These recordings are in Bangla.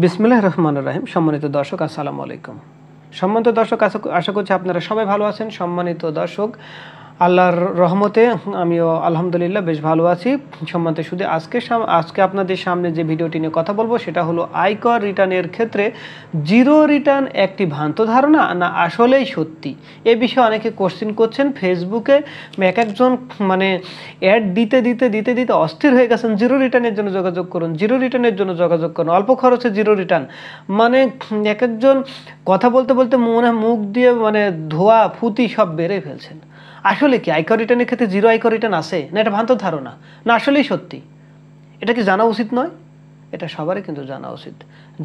বিসমুল্লাহ রহমান রাহিম সম্মানিত দর্শক আসসালামু আলাইকুম সম্মানিত দর্শক আশা করছি আপনারা সবাই ভালো আছেন সম্মানিত দর্শক আল্লাহর রহমতে আমিও আলহামদুলিল্লাহ বেশ ভালো আছি সম্মান শুধু আজকে আজকে আপনাদের সামনে যে ভিডিওটি নিয়ে কথা বলবো সেটা হলো আয়কর রিটার্নের ক্ষেত্রে জিরো রিটার্ন একটি ভ্রান্ত ধারণা না আসলেই সত্যি এ বিষয়ে অনেকে কোশ্চিন করছেন ফেসবুকে এক একজন মানে অ্যাড দিতে দিতে দিতে দিতে অস্থির হয়ে গেছেন জিরো রিটার্নের জন্য যোগাযোগ করুন জিরো রিটার্নের জন্য যোগাযোগ করুন অল্প খরচে জিরো রিটার্ন মানে এক একজন কথা বলতে বলতে মনে মুখ দিয়ে মানে ধোয়া ফুতি সব বেড়ে ফেলছেন আসলে কি আয়কর রিটার্নের ক্ষেত্রে জিরো আয়কর রিটার্ন আছে না এটা ভ্রান্ত ধারণা না আসলেই সত্যি এটা কি জানা উচিত নয় এটা সবারই কিন্তু জানা উচিত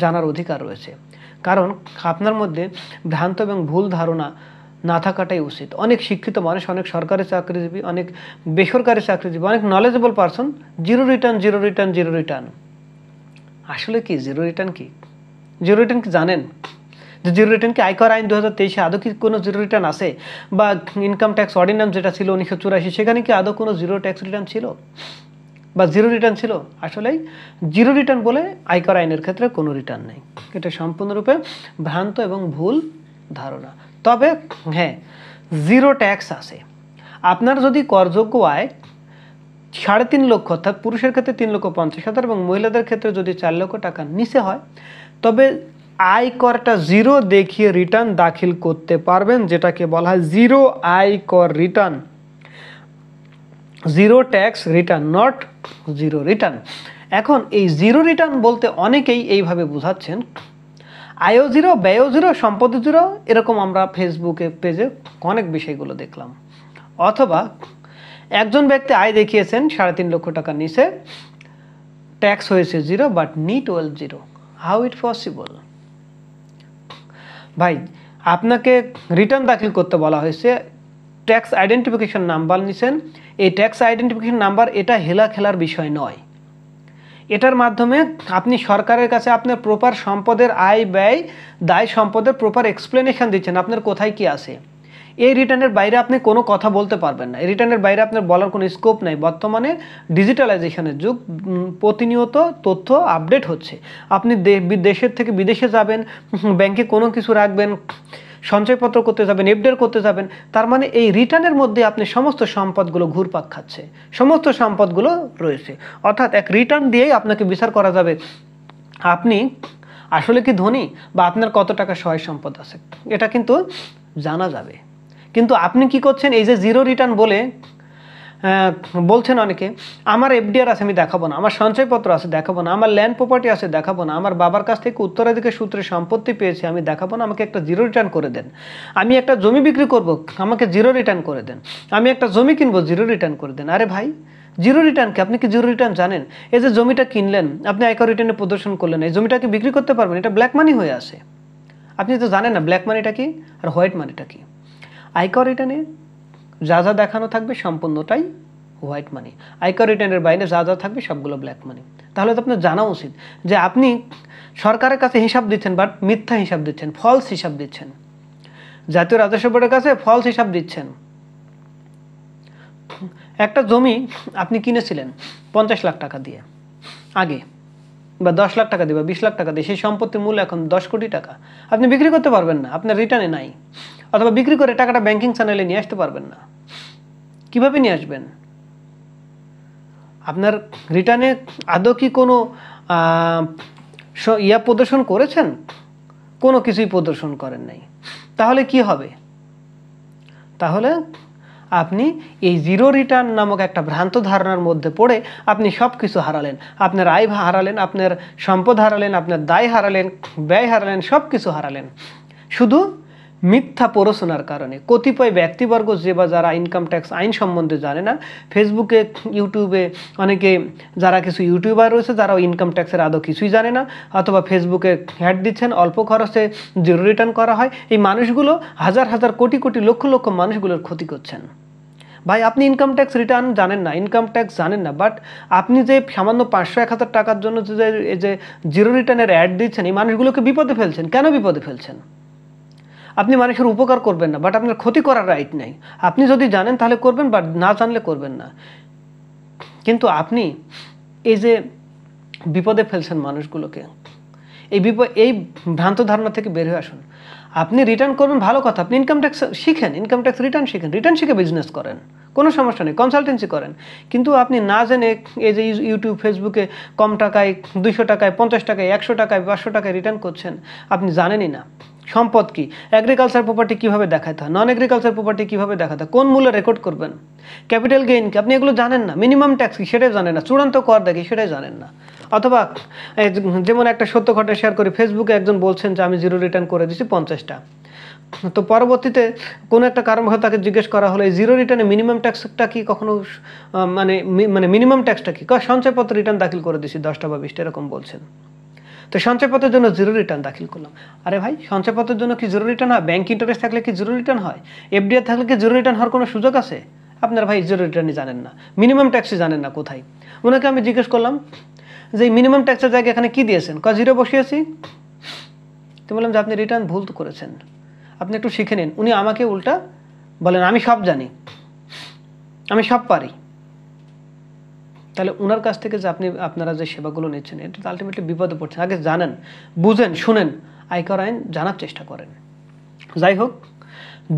জানার অধিকার রয়েছে কারণ আপনার মধ্যে ভ্রান্ত এবং ভুল ধারণা না থাকাটাই উচিত অনেক শিক্ষিত মানুষ অনেক সরকারি চাকরিজীবী অনেক বেসরকারি চাকরিজীবী অনেক knowledgeable person zero return zero return zero return আসলে কি জিরো রিটার্ন কি জিরো রিটার্ন কি জানেন যে জিরো রিটার্ন কি আয়কর আইন দু হাজার তেইশে আদৌ কি কোনো জিরো রিটার্ন আছে বা ইনকাম ট্যাক্স অর্ডিন্যান্স যেটা ছিল উনিশশো চুরাশি সেখানে কি আদৌ কোনো জিরো ট্যাক্স রিটার্ন ছিল বা জিরো রিটার্ন ছিল আসলেই জিরো রিটার্ন বলে আয়কর আইনের ক্ষেত্রে কোনো রিটার্ন নেই এটা সম্পূর্ণরূপে ভ্রান্ত এবং ভুল ধারণা তবে হ্যাঁ জিরো ট্যাক্স আছে আপনার যদি করযোগ্য আয় সাড়ে তিন লক্ষ অর্থাৎ পুরুষের ক্ষেত্রে তিন লক্ষ পঞ্চাশ হাজার এবং মহিলাদের ক্ষেত্রে যদি চার লক্ষ টাকা নিচে হয় তবে আয়করটা জিরো দেখিয়ে রিটার্ন দাখিল করতে পারবেন যেটাকে বলা হয় জিরো আয়কর return zero tax return not zero return এখন এই জিরো রিটার্ন বলতে অনেকেই এইভাবে বোঝাচ্ছেন আয়ও জিরো ব্যয় জিরো সম্পত্তি জিরো এরকম আমরা ফেসবুকে পেজে অনেক বিষয়গুলো দেখলাম অথবা একজন ব্যক্তি আয় দেখিয়েছেন সাড়ে তিন লক্ষ টাকা নিচে ট্যাক্স হয়েছে zero but net wealth zero how it possible ভাই আপনাকে রিটার্ন দাখিল করতে বলা হয়েছে ট্যাক্স আইডেন্টিফিকেশন নাম্বার নিছেন এই ট্যাক্স আইডেন্টিফিকেশন নাম্বার এটা হেলা খেলার বিষয় নয় এটার মাধ্যমে আপনি সরকারের কাছে আপনার প্রপার সম্পদের আয় ব্যয় দায় সম্পদের প্রপার এক্সপ্লেনেশন দিচ্ছেন আপনার কোথায় কি আছে এই রিটার্নের বাইরে আপনি কোনো কথা বলতে পারবেন না এই রিটার্নের বাইরে আপনার বলার কোনো স্কোপ নাই বর্তমানে ডিজিটালাইজেশনের যুগ প্রতিনিয়ত তথ্য আপডেট হচ্ছে আপনি দেশের থেকে বিদেশে যাবেন ব্যাংকে কোনো কিছু রাখবেন সঞ্চয়পত্র করতে যাবেন এফডের করতে যাবেন তার মানে এই রিটার্নের মধ্যে আপনি সমস্ত সম্পদগুলো ঘুরপাক খাচ্ছে সমস্ত সম্পদগুলো রয়েছে অর্থাৎ এক রিটার্ন দিয়েই আপনাকে বিচার করা যাবে আপনি আসলে কি ধনী বা আপনার কত টাকা সহায় সম্পদ আছে এটা কিন্তু জানা যাবে কিন্তু আপনি কি করছেন এই যে জিরো রিটার্ন বলে বলছেন অনেকে আমার এফডিআর আছে আমি দেখাবো না আমার সঞ্চয়পত্র আছে দেখাবো না আমার ল্যান্ড প্রপার্টি আছে দেখাবো না আমার বাবার কাছ থেকে উত্তরাধিকার সূত্রে সম্পত্তি পেয়েছি আমি দেখাবো না আমাকে একটা জিরো রিটার্ন করে দেন আমি একটা জমি বিক্রি করব আমাকে জিরো রিটার্ন করে দেন আমি একটা জমি কিনবো জিরো রিটার্ন করে দেন আরে ভাই জিরো রিটার্ন কি আপনি কি জিরো রিটার্ন জানেন এই যে জমিটা কিনলেন আপনি আয়কর রিটার্নে প্রদর্শন করলেন এই জমিটাকে বিক্রি করতে পারবেন এটা ব্ল্যাক মানি হয়ে আসে আপনি তো জানেন না ব্ল্যাক মানিটা কি আর হোয়াইট মানিটা কী আয়কর রিটার্নে যা যা দেখানো থাকবে সম্পূর্ণটাই হোয়াইট মানি আয়কর রিটার্নের বাইরে যা যা থাকবে সবগুলো ব্ল্যাক মানি তাহলে তো আপনার জানা উচিত যে আপনি সরকারের কাছে হিসাব দিচ্ছেন বাট মিথ্যা হিসাব দিচ্ছেন ফলস হিসাব দিচ্ছেন জাতীয় রাজস্ব বোর্ডের কাছে ফলস হিসাব দিচ্ছেন একটা জমি আপনি কিনেছিলেন পঞ্চাশ লাখ টাকা দিয়ে আগে বা দশ লাখ টাকা দিয়ে বা বিশ লাখ টাকা দিয়ে সেই সম্পত্তির মূল্য এখন দশ কোটি টাকা আপনি বিক্রি করতে পারবেন না আপনার রিটার্নে নাই অথবা বিক্রি করে টাকাটা ব্যাংকিং চ্যানেলে নিয়ে আসতে পারবেন না কিভাবে নিয়ে আসবেন আপনার রিটার্নে আদৌ কি কোনো ইয়া প্রদর্শন করেছেন কোনো কিছুই প্রদর্শন করেন নাই তাহলে কি হবে তাহলে আপনি এই জিরো রিটার্ন নামক একটা ভ্রান্ত ধারণার মধ্যে পড়ে আপনি সব কিছু হারালেন আপনার আয় হারালেন আপনার সম্পদ হারালেন আপনার দায় হারালেন ব্যয় হারালেন সব কিছু হারালেন শুধু মিথ্যা পড়াশোনার কারণে কতিপয় ব্যক্তিবর্গ যে বা যারা ইনকাম ট্যাক্স আইন সম্বন্ধে জানে না ফেসবুকে ইউটিউবে অনেকে যারা কিছু ইউটিউবার রয়েছে যারাও ইনকাম ট্যাক্সের আদৌ কিছুই জানে না অথবা ফেসবুকে হ্যাড দিচ্ছেন অল্প খরচে জিরো রিটার্ন করা হয় এই মানুষগুলো হাজার হাজার কোটি কোটি লক্ষ লক্ষ মানুষগুলোর ক্ষতি করছেন ভাই আপনি ইনকাম ট্যাক্স রিটার্ন জানেন না ইনকাম ট্যাক্স জানেন না বাট আপনি যে সামান্য পাঁচশো এক হাজার টাকার জন্য যে জিরো রিটার্নের অ্যাড দিচ্ছেন এই মানুষগুলোকে বিপদে ফেলছেন কেন বিপদে ফেলছেন আপনি মানুষের উপকার করবেন না বাট আপনার ক্ষতি করার রাইট নাই আপনি যদি জানেন তাহলে করবেন বাট না জানলে করবেন না কিন্তু আপনি এই যে বিপদে ফেলছেন মানুষগুলোকে এই বিপ এই ভ্রান্ত ধারণা থেকে বের হয়ে আসুন আপনি রিটার্ন করবেন ভালো কথা আপনি ইনকাম ট্যাক্স শিখেন ইনকাম ট্যাক্স রিটার্ন শিখেন রিটার্ন শিখে বিজনেস করেন কোনো সমস্যা নেই কনসালটেন্সি করেন কিন্তু আপনি না জেনে এই যে ইউটিউব ফেসবুকে কম টাকায় দুইশো টাকায় পঞ্চাশ টাকায় একশো টাকায় পাঁচশো টাকায় রিটার্ন করছেন আপনি জানেনই না সম্পদ কি অ্যাগ্রিকালচার প্রপার্টি কীভাবে দেখাতে হয় নন অ্যাগ্রিকালচার প্রপার্টি কীভাবে দেখাতে হয় কোন মূল্যে রেকর্ড করবেন ক্যাপিটাল গেইন কি আপনি এগুলো জানেন না মিনিমাম ট্যাক্স কি সেটাই জানেন না চূড়ান্ত কর দেখি সেটাই জানেন না অথবা যেমন একটা সত্য ঘটনা শেয়ার করি ফেসবুকে একজন বলছেন যে আমি জিরো রিটার্ন করে দিছি পঞ্চাশটা তো পরবর্তীতে কোনো একটা কারণ তাকে জিজ্ঞেস করা হলো এই জিরো রিটার্নে মিনিমাম ট্যাক্সটা কি কখনো মানে মানে মিনিমাম ট্যাক্সটা কি সঞ্চয়পত্র রিটার্ন দাখিল করে দিছি দশটা বা বিশটা এরকম বলছেন তো সঞ্চয়পত্রের জন্য জিরো রিটার্ন দাখিল করলাম আরে ভাই সঞ্চয়পত্রের জন্য কি জিরো রিটার্ন হয় ব্যাংক ইন্টারেস্ট থাকলে কি জিরো রিটার্ন হয় এফডিআর থাকলে কি জিরো রিটার্ন হওয়ার কোনো সুযোগ আছে আপনার ভাই জিরো রিটার্নই জানেন না মিনিমাম ট্যাক্সই জানেন না কোথায় ওনাকে আমি জিজ্ঞেস করলাম যে মিনিমাম ট্যাক্সের জায়গায় এখানে কি দিয়েছেন ক জিরো বসিয়েছি তো বললাম যে আপনি রিটার্ন ভুল তো করেছেন আপনি একটু শিখে নিন উনি আমাকে উল্টা বলেন আমি সব জানি আমি সব পারি তাহলে ওনার কাছ থেকে যে আপনি আপনারা যে সেবাগুলো নিচ্ছেন এটা তো আলটিমেটলি বিপদে পড়ছেন আগে জানেন বুঝেন শুনেন আয়কর আইন জানার চেষ্টা করেন যাই হোক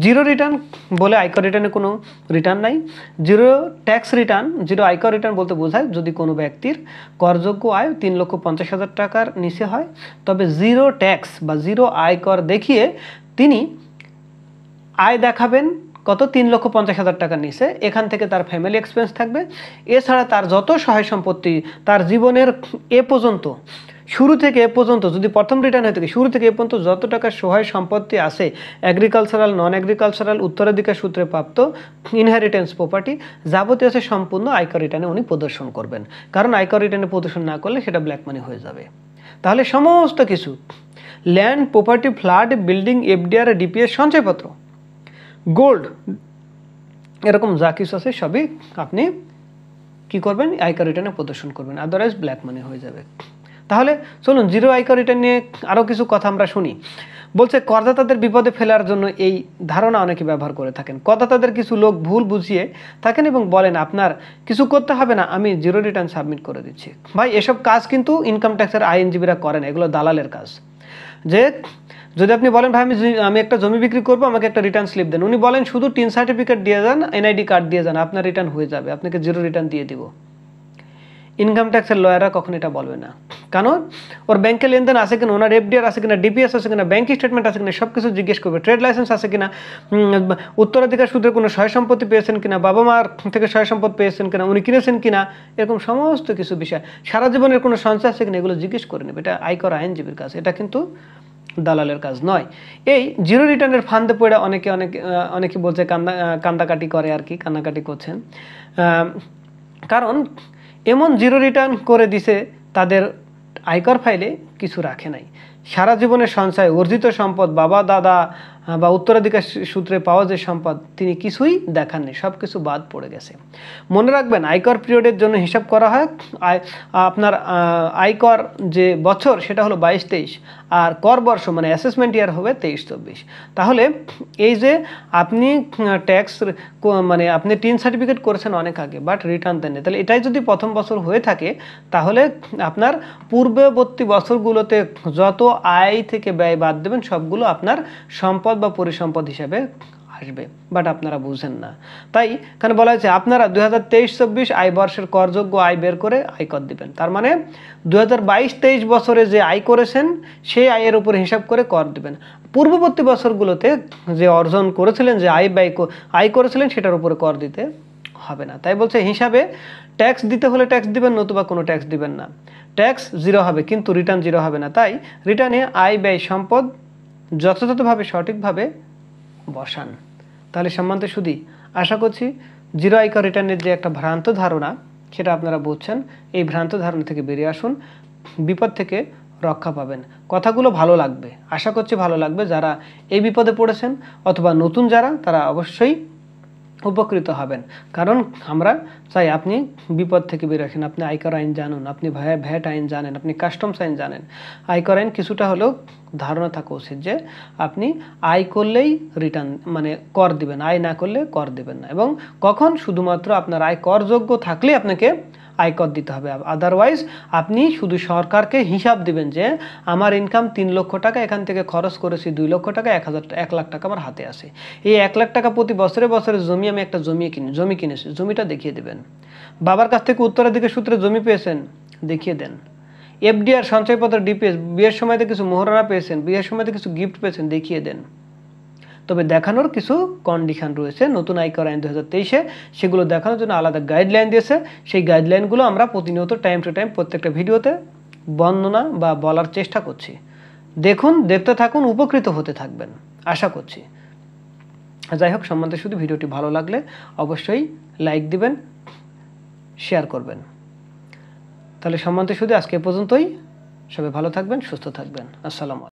জিরো রিটার্ন বলে আয়কর রিটার্নে কোনো রিটার্ন নাই জিরো ট্যাক্স রিটার্ন জিরো আয়কর রিটার্ন বলতে বোঝায় যদি কোনো ব্যক্তির করযোগ্য আয় তিন লক্ষ পঞ্চাশ হাজার টাকার নিচে হয় তবে জিরো ট্যাক্স বা জিরো আয়কর দেখিয়ে তিনি আয় দেখাবেন কত তিন লক্ষ পঞ্চাশ হাজার টাকা নিচে এখান থেকে তার ফ্যামিলি এক্সপেন্স থাকবে এছাড়া তার যত সহায় সম্পত্তি তার জীবনের এ পর্যন্ত শুরু থেকে এ পর্যন্ত যদি প্রথম রিটার্ন হয়ে থাকে শুরু থেকে এ পর্যন্ত যত টাকার সহায় সম্পত্তি আছে অ্যাগ্রিকালচারাল নন অ্যাগ্রিকালচারাল উত্তরাধিকার সূত্রে প্রাপ্ত ইনহেরিটেন্স প্রপার্টি যাবতীয় আছে সম্পূর্ণ আয়কর রিটার্নে উনি প্রদর্শন করবেন কারণ আয়কর রিটার্নে প্রদর্শন না করলে সেটা ব্ল্যাক মানি হয়ে যাবে তাহলে সমস্ত কিছু land property flat building FDR DPS সঞ্চয়পত্র গোল্ড এরকম যা কিছু আছে সবই আপনি কি করবেন আয়কর রিটার্নে প্রদর্শন করবেন আদারওয়াইজ ব্ল্যাক মানি হয়ে যাবে তাহলে চলুন জিরো আয়কর রিটার্ন নিয়ে আরও কিছু কথা আমরা শুনি বলছে করদাতাদের বিপদে ফেলার জন্য এই ধারণা অনেকে ব্যবহার করে থাকেন করদাতাদের কিছু লোক ভুল বুঝিয়ে থাকেন এবং বলেন আপনার কিছু করতে হবে না আমি জিরো রিটার্ন সাবমিট করে দিচ্ছি ভাই এসব কাজ কিন্তু ইনকাম ট্যাক্সের আইনজীবীরা করেন এগুলো দালালের কাজ যে যদি আপনি বলেন ভাই আমি আমি একটা জমি বিক্রি করবো আমাকে একটা রিটার্ন স্লিপ দেন উনি বলেন শুধু টিন সার্টিফিকেট দিয়ে যান এনআইডি কার্ড দিয়ে যান আপনার রিটার্ন হয়ে যাবে আপনাকে জিরো রিটার্ন দিয়ে দিব ইনকাম ট্যাক্সের লয়াররা কখন এটা বলবে না কারণ ওর ব্যাংকে লেনদেন আছে কিনা ওনার এফডিআর আছে কিনা ডিপিএস আছে কিনা ব্যাংক স্টেটমেন্ট আছে কিনা সব কিছু জিজ্ঞেস করবে ট্রেড লাইসেন্স আছে কিনা উত্তরাধিকার সূত্রে কোনো সয় সম্পত্তি পেয়েছেন কিনা বাবা মার থেকে সয় সম্পদ পেয়েছেন কিনা উনি কিনেছেন কিনা এরকম সমস্ত কিছু বিষয় সারা জীবনের কোনো সঞ্চয় আছে কিনা এগুলো জিজ্ঞেস করে নেবে এটা আয়কর আইনজীবীর কাজ এটা কিন্তু দালালের কাজ নয় এই জিরো রিটার্নের ফান্দে পড়ে অনেকে অনেকে অনেকে বলছে কান্দা কান্দাকাটি করে আর কি কান্দাকাটি করছেন কারণ এমন জিরো রিটার্ন করে দিছে তাদের আয়কর ফাইলে কিছু রাখে নাই সারা জীবনের সঞ্চয় অর্জিত সম্পদ বাবা দাদা বা উত্তরাধিকার সূত্রে পাওয়া যে সম্পদ তিনি কিছুই দেখাননি সব কিছু বাদ পড়ে গেছে মনে রাখবেন আয়কর পিরিয়ডের জন্য হিসাব করা হয় আয় আপনার আয়কর যে বছর সেটা হলো বাইশ তেইশ আর কর বর্ষ মানে অ্যাসেসমেন্ট ইয়ার হবে তেইশ চব্বিশ তাহলে এই যে আপনি ট্যাক্স মানে আপনি টিন সার্টিফিকেট করেছেন অনেক আগে বাট রিটার্ন দেননি তাহলে এটাই যদি প্রথম বছর হয়ে থাকে তাহলে আপনার পূর্ববর্তী বছরগুলোতে যত আয় থেকে ব্যয় বাদ দেবেন সবগুলো আপনার সম্পদ বা পরিসম্পদ হিসাবে আসবে বাট আপনারা বুঝেন না তাই এখানে বলা হয়েছে আপনারা দুই হাজার তেইশ চব্বিশ আয় বর্ষের করযোগ্য আয় বের করে আয়কর দিবেন তার মানে দু হাজার বাইশ তেইশ বছরে যে আয় করেছেন সেই আয়ের উপর হিসাব করে কর দিবেন পূর্ববর্তী বছরগুলোতে যে অর্জন করেছিলেন যে আয় ব্যয় আয় করেছিলেন সেটার উপরে কর দিতে হবে না তাই বলছে হিসাবে ট্যাক্স দিতে হলে ট্যাক্স দিবেন নতুবা কোনো ট্যাক্স দিবেন না ট্যাক্স জিরো হবে কিন্তু রিটার্ন জিরো হবে না তাই রিটার্নে আয় ব্যয় সম্পদ যথাযথভাবে সঠিকভাবে বসান তাহলে সম্মানতে শুধু আশা করছি জিরো আইকার রিটার্নের যে একটা ভ্রান্ত ধারণা সেটা আপনারা বুঝছেন এই ভ্রান্ত ধারণা থেকে বেরিয়ে আসুন বিপদ থেকে রক্ষা পাবেন কথাগুলো ভালো লাগবে আশা করছি ভালো লাগবে যারা এই বিপদে পড়েছেন অথবা নতুন যারা তারা অবশ্যই উপকৃত হবেন কারণ আমরা চাই আপনি বিপদ থেকে বের রাখেন আপনি আয়কর আইন জানুন আপনি ভ্যাট আইন জানেন আপনি কাস্টমস আইন জানেন আয়কর আইন কিছুটা হলেও ধারণা থাকা উচিত যে আপনি আয় করলেই রিটার্ন মানে কর দিবেন আয় না করলে কর দেবেন না এবং কখন শুধুমাত্র আপনার আয় করযোগ্য থাকলে আপনাকে আয়কর দিতে হবে আদারওয়াইজ আপনি শুধু সরকারকে হিসাব দিবেন যে আমার ইনকাম তিন লক্ষ টাকা এখান থেকে খরচ করেছি দুই লক্ষ টাকা এক হাজার এক লাখ টাকা আমার হাতে আসে এই এক লাখ টাকা প্রতি বছরে বছরে জমি আমি একটা জমি কিনি জমি কিনেছি জমিটা দেখিয়ে দেবেন বাবার কাছ থেকে উত্তরাধিকার সূত্রে জমি পেয়েছেন দেখিয়ে দেন এফডিআর সঞ্চয়পত্র ডিপিএস বিয়ের সময়তে কিছু মোহরানা পেয়েছেন বিয়ের সময়তে কিছু গিফট পেয়েছেন দেখিয়ে দেন তবে দেখানোর কিছু কন্ডিশন রয়েছে নতুন আয়কর আইন দু হাজার তেইশে সেগুলো দেখানোর জন্য আলাদা গাইডলাইন দিয়েছে সেই গাইডলাইনগুলো আমরা প্রতিনিয়ত টাইম টু টাইম প্রত্যেকটা ভিডিওতে বর্ণনা বা বলার চেষ্টা করছি দেখুন দেখতে থাকুন উপকৃত হতে থাকবেন আশা করছি যাই হোক সম্বন্ধে শুধু ভিডিওটি ভালো লাগলে অবশ্যই লাইক দিবেন শেয়ার করবেন তাহলে সম্বন্ধে শুধু আজকে পর্যন্তই সবাই ভালো থাকবেন সুস্থ থাকবেন আসসালামু